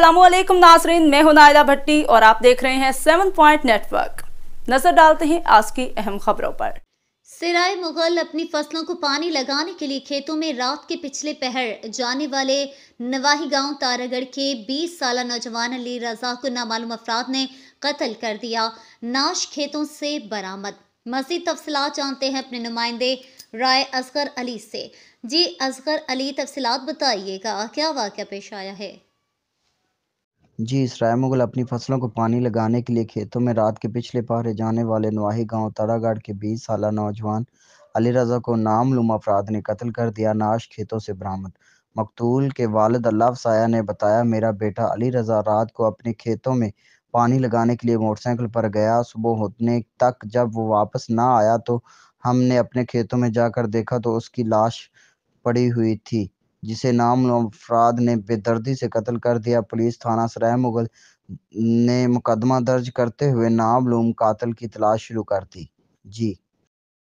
असलम नाजरीन मैं हूं नायदा भट्टी और आप देख रहे हैं सेवन पॉइंट नेटवर्क नजर डालते हैं आज की अहम खबरों पर सराय मुगल अपनी फसलों को पानी लगाने के लिए खेतों में रात के पिछले पहर जाने वाले नवाही गांव तारागढ़ के 20 साल नौजवान अली रजा को नामालूम अफराद ने कत्ल कर दिया नाश खेतों से बरामद मजीद तफसलात जानते हैं अपने नुमाइंदे राय असगर अली से जी असगर अली तफसलात बताइएगा क्या वाक्य पेश आया है जी इसराय मुगल अपनी फसलों को पानी लगाने के लिए खेतों में रात के पिछले पहरे जाने वाले नवाही गांव तारागढ़ के 20 साल नौजवान अली रजा को नाम लुम अफराद ने कत्ल कर दिया नाश खेतों से बरामद मकतूल के वालद अल्लाह साया ने बताया मेरा बेटा अली रजा रात को अपने खेतों में पानी लगाने के लिए मोटरसाइकिल पर गया सुबह होने तक जब वो वापस ना आया तो हमने अपने खेतों में जाकर देखा तो उसकी लाश पड़ी हुई थी जिसे नाम अफराद ने बेदर्दी से कत्ल कर दिया पुलिस थाना सराय मुगल ने मुकदमा दर्ज करते हुए नामलूम कातल की तलाश शुरू कर दी जी